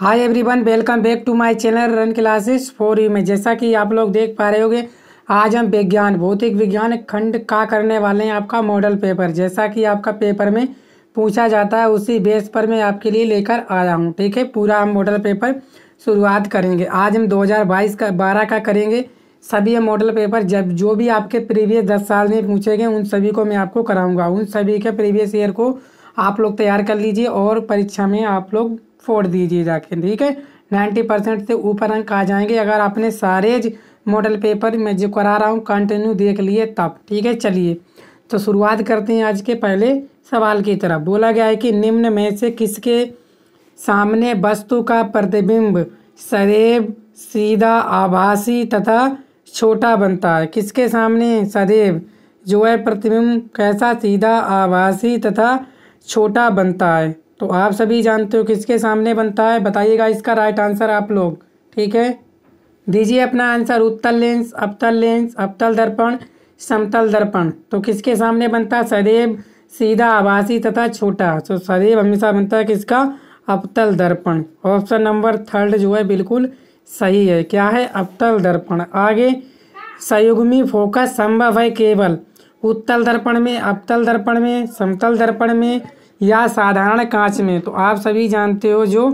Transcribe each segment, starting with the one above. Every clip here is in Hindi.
hi everyone welcome back to my channel run classes for you में जैसा कि आप लोग देख पा रहे होंगे आज हम विज्ञान भौतिक विज्ञान खंड का करने वाले हैं आपका मॉडल पेपर जैसा कि आपका पेपर में पूछा जाता है उसी बेस पर मैं आपके लिए लेकर आया हूँ ठीक है पूरा हम मॉडल पेपर शुरुआत करेंगे आज हम दो का बारह का करेंगे सभी मॉडल पेपर जब जो भी आपके प्रीवियस दस साल में पूछे गए उन सभी को मैं आपको कराऊंगा उन सभी के प्रीवियस ईयर को आप लोग तैयार कर लीजिए और परीक्षा में आप लोग फोड़ दीजिए जाके ठीक है नाइन्टी परसेंट से ऊपर अंक आ जाएंगे अगर आपने सारे मॉडल पेपर में जो करा रहा हूँ कंटिन्यू देख लिए तब ठीक है चलिए तो शुरुआत करते हैं आज के पहले सवाल की तरफ बोला गया है कि निम्न में से किसके सामने वस्तु का प्रतिबिंब सदैव सीधा आभासी तथा छोटा बनता है किसके सामने सदैव जो है प्रतिबिंब कैसा सीधा आभासी तथा छोटा बनता है तो आप सभी जानते हो किसके सामने बनता है बताइएगा इसका राइट आंसर आप लोग ठीक है दीजिए अपना आंसर उत्तल लेंस अपतल लेंस अपतल दर्पण समतल दर्पण तो किसके सामने बनता है सदैव सीधा आभासी तथा छोटा तो सदैव हमेशा बनता है किसका अपतल दर्पण ऑप्शन नंबर थर्ड जो है बिल्कुल सही है क्या है अपतल दर्पण आगे संयुग्मी फोकस संभव है केवल उत्तल दर्पण में अपतल दर्पण में समतल दर्पण में या साधारण कांच में तो आप सभी जानते हो जो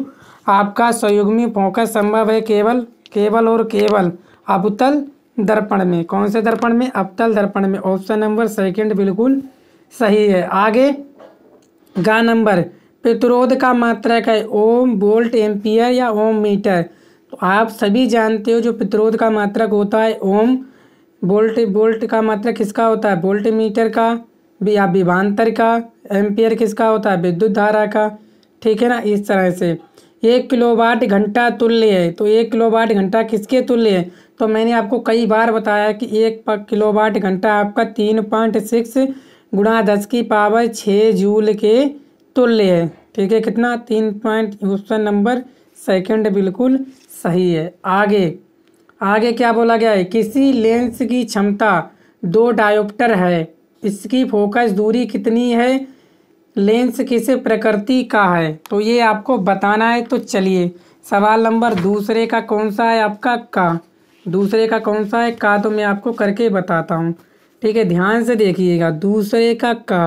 आपका संयुग्मी फोकस संभव है केवल केवल और केवल अबतल दर्पण में कौन से दर्पण में अबतल दर्पण में ऑप्शन नंबर सेकंड बिल्कुल सही है आगे गा नंबर प्रतिरोध का का है ओम बोल्ट एम्पियर या ओम मीटर तो आप सभी जानते हो जो प्रतिरोध का मात्रक होता है ओम बोल्ट बोल्ट का मात्रक किसका होता है बोल्ट मीटर का या विभांतर का एम्पियर किसका होता है विद्युत धारा का ठीक है ना इस तरह से एक किलोवाट घंटा तुल्य है तो एक किलोवाट घंटा किसके तुल्य है तो मैंने आपको कई बार बताया कि एक किलोवाट घंटा आपका तीन पॉइंट सिक्स गुणा दस की पावर छः जूल के तुल्य है ठीक है कितना तीन पॉइंट क्वेश्चन नंबर सेकंड बिल्कुल सही है आगे आगे क्या बोला गया है किसी लेंस की क्षमता दो डायोप्टर है इसकी फोकस दूरी कितनी है लेंस किसे प्रकृति का है तो ये आपको बताना है तो चलिए सवाल नंबर दूसरे का कौन सा है आपका का दूसरे का कौन सा है का तो मैं आपको करके बताता हूँ ठीक है ध्यान से देखिएगा दूसरे का का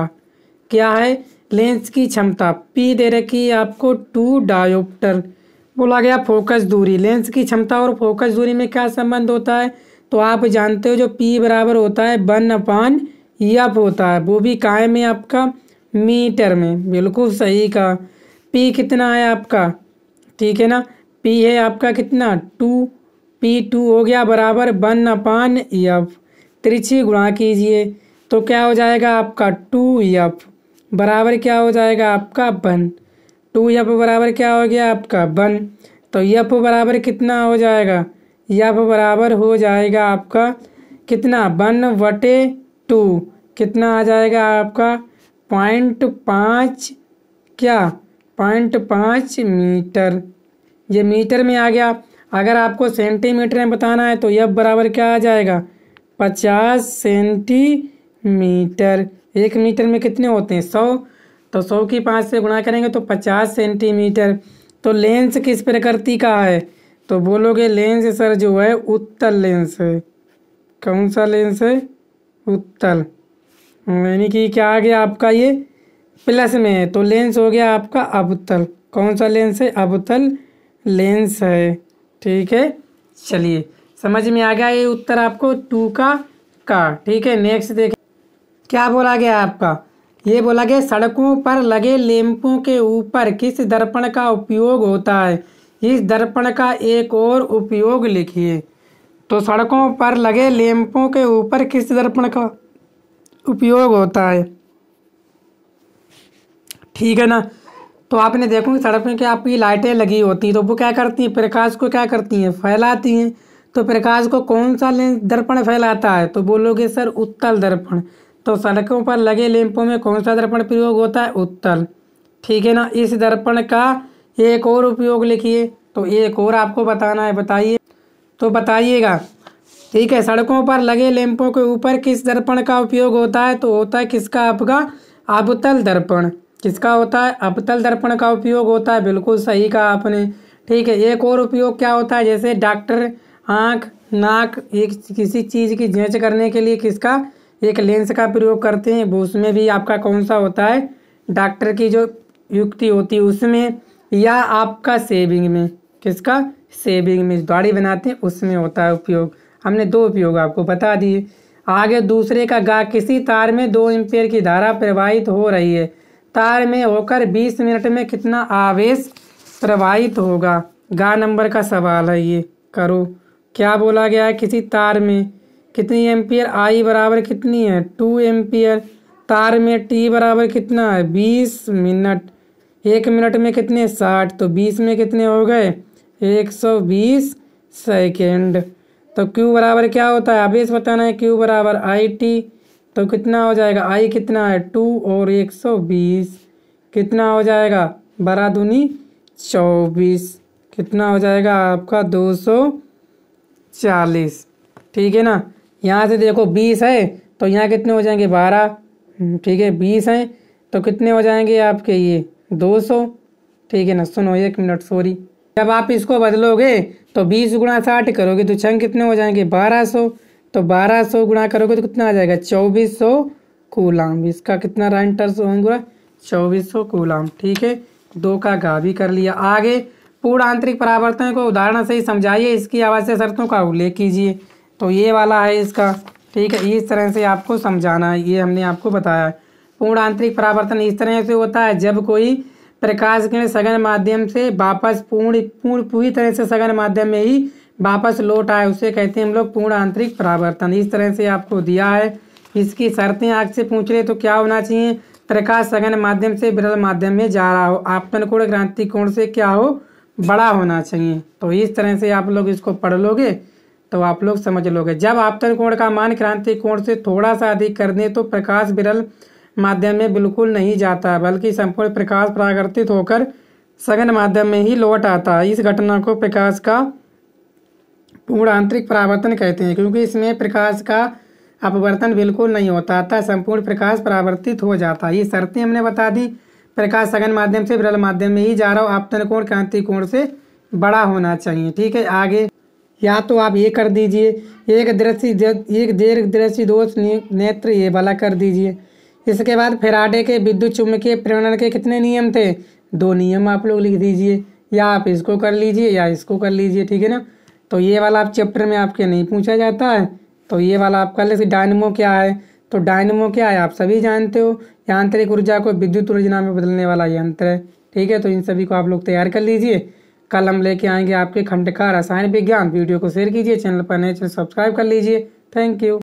क्या है लेंस की क्षमता पी दे रखी है आपको टू डायोप्टर बोला गया फोकस दूरी लेंस की क्षमता और फोकस दूरी में क्या संबंध होता है तो आप जानते हो जो पी बराबर होता है वन अपान यप होता है वो भी काय में आपका मीटर में बिल्कुल सही कहा पी कितना है आपका ठीक है ना पी है आपका कितना टू पी टू हो गया बराबर वन अपान यफ त्रिछी गुणा कीजिए तो क्या हो जाएगा आपका टू यफ बराबर क्या हो जाएगा आपका वन टू यफ बराबर क्या हो गया आपका वन तो यफ बराबर कितना हो जाएगा यफ बराबर हो जाएगा आपका कितना वन वटे टू कितना आ जाएगा आपका पॉइंट पाँच क्या पॉइंट पाँच मीटर ये मीटर में आ गया अगर आपको सेंटीमीटर में बताना है तो यह बराबर क्या आ जाएगा पचास सेंटीमीटर एक मीटर में कितने होते हैं सौ तो सौ की पाँच से गुणा करेंगे तो पचास सेंटीमीटर तो लेंस किस प्रकृति का है तो बोलोगे लेंस सर जो है उत्तल लेंस है कौन सा लेंस है उत्तल यानी कि क्या आ गया आपका ये प्लस में है तो लेंस हो गया आपका अबतल कौन सा लेंस है अबतल लेंस है ठीक है चलिए समझ में आ गया ये उत्तर आपको टू का का ठीक है नेक्स्ट देखें क्या बोला गया आपका ये बोला गया सड़कों पर लगे लैंपों के ऊपर किस दर्पण का उपयोग होता है इस दर्पण का एक और उपयोग लिखिए तो सड़कों पर लगे लैंपों के ऊपर किस दर्पण का उपयोग होता है ठीक है ना तो आपने कि सड़क में क्या आपकी लाइटें लगी होती हैं तो वो क्या करती हैं प्रकाश को क्या करती हैं फैलाती हैं तो प्रकाश को कौन सा लेंस दर्पण फैलाता है तो बोलोगे सर उत्तल दर्पण तो सड़कों पर लगे लैंपों में कौन सा दर्पण प्रयोग होता है उत्तल ठीक है ना इस दर्पण का एक और उपयोग लिखिए तो एक और आपको बताना है बताइए तो बताइएगा ठीक है सड़कों पर लगे लैंपों के ऊपर किस दर्पण का उपयोग होता है तो होता है किसका आपका अबतल दर्पण किसका होता है अबतल दर्पण का उपयोग होता है बिल्कुल सही कहा आपने ठीक है एक और उपयोग क्या होता है जैसे डॉक्टर आँख नाक एक किसी चीज़ की जांच करने के लिए किसका एक लेंस का प्रयोग करते हैं वो उसमें भी आपका कौन सा होता है डॉक्टर की जो युक्ति होती है उसमें या आपका सेविंग में किसका सेविंग में दाढ़ी बनाते हैं उसमें होता है उपयोग हमने दो उपयोग आपको बता दिए आगे दूसरे का गा किसी तार में दो एम्पेयर की धारा प्रवाहित हो रही है तार में होकर बीस मिनट में कितना आवेश प्रवाहित होगा गा नंबर का सवाल है ये करो क्या बोला गया है किसी तार में कितनी एम्पियर आई बराबर कितनी है टू एम्पियर तार में टी बराबर कितना है बीस मिनट एक मिनट में कितने साठ तो बीस में कितने हो गए एक सौ बीस सेकेंड तो क्यू बराबर क्या होता है आवेश बताना है Q बराबर आई टी तो कितना हो जाएगा आई कितना है टू और एक सौ बीस कितना हो जाएगा बारह दूनी चौबीस कितना हो जाएगा आपका दो सौ चालीस ठीक है ना यहाँ से देखो बीस है तो यहाँ कितने हो जाएंगे बारह हम्म, ठीक है बीस हैं तो कितने हो जाएंगे आपके ये दो सौ ठीक है ना सुनो एक मिनट सॉरी जब आप इसको बदलोगे तो बीस गुणा साठ करोगे तो छंग कितने हो जाएंगे बारह सौ तो बारह सौ गुणा करोगे तो कितना आ जाएगा चौबीस सौ कूलाम इसका कितना राइट आंसर होगा चौबीस सौ कूलाम ठीक है दो का गा भी कर लिया आगे पूर्ण आंतरिक परावर्तन को उदाहरण से ही समझाइए इसकी आवश्यक शर्तों का उल्लेख कीजिए तो ये वाला है इसका ठीक है इस तरह से आपको समझाना है ये हमने आपको बताया पूर्ण आंतरिक परावर्तन इस तरह से होता है जब कोई प्रकाश किरण सघन माध्यम से वापस पूर्ण पूर्ण पूरी तरह से सघन माध्यम में ही वापस लौट आए उसे कहते हैं हम लोग पूर्ण आंतरिक परावर्तन इस तरह से आपको दिया है इसकी शर्तें आग से पूछ रहे तो क्या होना चाहिए प्रकाश सघन माध्यम से विरल माध्यम में जा रहा हो आपन कोण क्रांति कोण से क्या हो बड़ा होना चाहिए तो इस तरह से आप लोग इसको पढ़ लोगे तो आप लोग समझ लोगे जब आपतन कोण का मान क्रांति कोण से थोड़ा सा अधिक कर दें तो प्रकाश विरल माध्यम में बिल्कुल नहीं जाता बल्कि संपूर्ण प्रकाश प्राकृतित होकर सघन माध्यम में ही लौट आता है इस घटना को प्रकाश का पूर्ण आंतरिक परावर्तन कहते हैं क्योंकि इसमें प्रकाश का अपवर्तन बिल्कुल नहीं होता था संपूर्ण प्रकाश परावर्तित हो जाता है ये शर्तें हमने बता दी प्रकाश सघन माध्यम से विरल माध्यम में ही जा रहा हो आपतन कोण क्रांति कोण से बड़ा होना चाहिए ठीक है आगे या तो आप ये कर दीजिए एक दृष्टि एक दीर्घ दृष्टि दोष नेत्र ये भला कर दीजिए इसके बाद फेराडे के विद्युत चुम्बकीय प्रेरण के कितने नियम थे दो नियम आप लोग लिख दीजिए या आप इसको कर लीजिए या इसको कर लीजिए ठीक है ना तो ये वाला आप चैप्टर में आपके नहीं पूछा जाता है तो ये वाला आप कर ले डायनमो क्या है तो डायनमो क्या है आप सभी जानते हो यांत्रिक ऊर्जा को विद्युत ऊर्जा में बदलने वाला यंत्र है ठीक है तो इन सभी को आप लोग तैयार कर लीजिए कल हम लेके आएंगे आपके खंडकार रसायन विज्ञान वीडियो को शेयर कीजिए चैनल पर नए चैनल तो सब्सक्राइब कर लीजिए थैंक यू